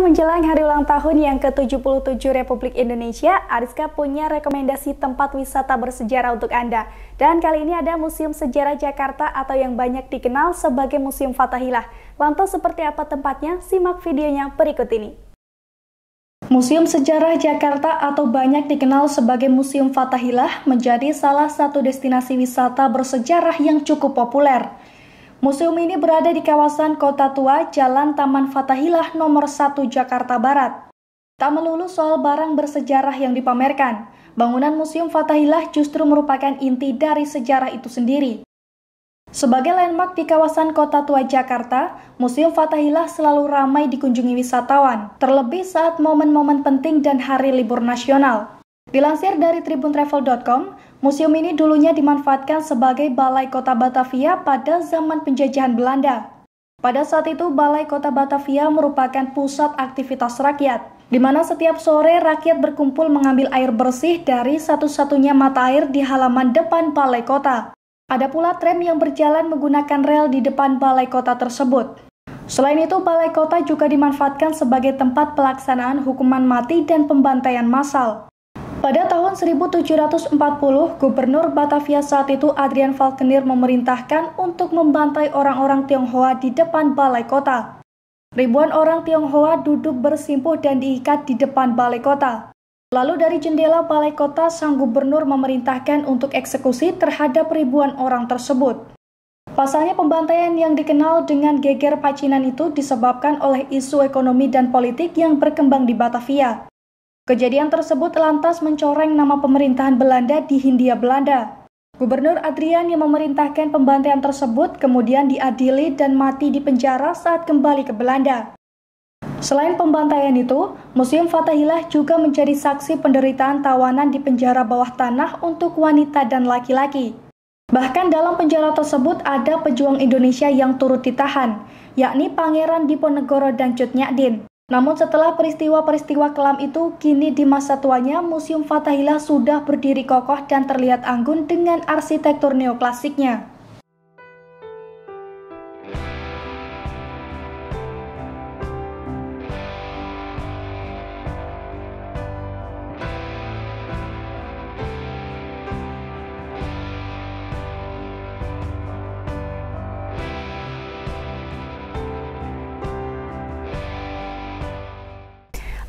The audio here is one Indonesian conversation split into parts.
menjelang hari ulang tahun yang ke-77 Republik Indonesia, Ariska punya rekomendasi tempat wisata bersejarah untuk Anda. Dan kali ini ada Museum Sejarah Jakarta atau yang banyak dikenal sebagai Museum Fatahillah. Lantas seperti apa tempatnya? Simak videonya berikut ini. Museum Sejarah Jakarta atau banyak dikenal sebagai Museum Fatahillah menjadi salah satu destinasi wisata bersejarah yang cukup populer. Museum ini berada di kawasan Kota Tua, Jalan Taman Fatahilah nomor 1 Jakarta Barat. Tak melulu soal barang bersejarah yang dipamerkan, bangunan Museum Fatahilah justru merupakan inti dari sejarah itu sendiri. Sebagai landmark di kawasan Kota Tua Jakarta, Museum Fatahilah selalu ramai dikunjungi wisatawan, terlebih saat momen-momen penting dan hari libur nasional. Dilansir dari tribuntravel.com, Museum ini dulunya dimanfaatkan sebagai Balai Kota Batavia pada zaman penjajahan Belanda. Pada saat itu, Balai Kota Batavia merupakan pusat aktivitas rakyat, di mana setiap sore rakyat berkumpul mengambil air bersih dari satu-satunya mata air di halaman depan Balai Kota. Ada pula tram yang berjalan menggunakan rel di depan Balai Kota tersebut. Selain itu, Balai Kota juga dimanfaatkan sebagai tempat pelaksanaan hukuman mati dan pembantaian massal. Pada tahun 1740, Gubernur Batavia saat itu Adrian Falkenir, memerintahkan untuk membantai orang-orang Tionghoa di depan balai kota. Ribuan orang Tionghoa duduk bersimpuh dan diikat di depan balai kota. Lalu dari jendela balai kota, sang gubernur memerintahkan untuk eksekusi terhadap ribuan orang tersebut. Pasalnya pembantaian yang dikenal dengan geger pacinan itu disebabkan oleh isu ekonomi dan politik yang berkembang di Batavia. Kejadian tersebut lantas mencoreng nama pemerintahan Belanda di Hindia Belanda. Gubernur Adrian yang memerintahkan pembantaian tersebut kemudian diadili dan mati di penjara saat kembali ke Belanda. Selain pembantaian itu, Museum Fatahillah juga menjadi saksi penderitaan tawanan di penjara bawah tanah untuk wanita dan laki-laki. Bahkan dalam penjara tersebut ada pejuang Indonesia yang turut ditahan, yakni Pangeran Diponegoro dan Cut namun setelah peristiwa-peristiwa kelam itu, kini di masa tuanya Museum Fatahillah sudah berdiri kokoh dan terlihat anggun dengan arsitektur neoklasiknya.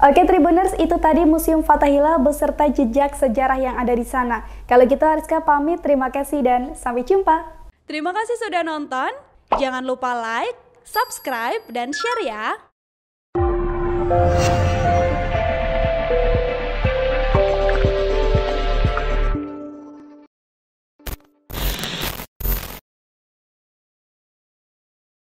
Oke Tribuners, itu tadi Museum Fatahillah beserta jejak sejarah yang ada di sana. Kalau gitu Ariska pamit, terima kasih dan sampai jumpa. Terima kasih sudah nonton, jangan lupa like, subscribe, dan share ya.